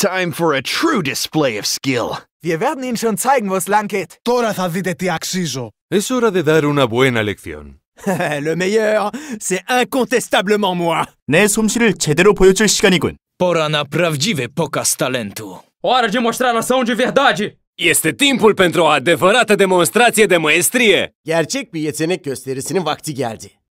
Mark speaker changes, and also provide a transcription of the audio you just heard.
Speaker 1: Time for a true display of skill.
Speaker 2: Wir werden Ihnen schon zeigen, wo es lang geht. Τώρα θα
Speaker 3: δείτε τι αξίζω.
Speaker 1: Es hora de dar una buena lección.
Speaker 3: Le meilleur, c'est incontestablement moi. 내 솜씨를 제대로 보여줄 시간이군.
Speaker 4: Pora na
Speaker 1: prawdziwy
Speaker 4: pokaz talentu. Hora de mostrar ação de verdade. Este timpul pentru o adevărată demonstrație de maestrie.
Speaker 5: Gerçek bir yetenek gösterisinin vakti geldi.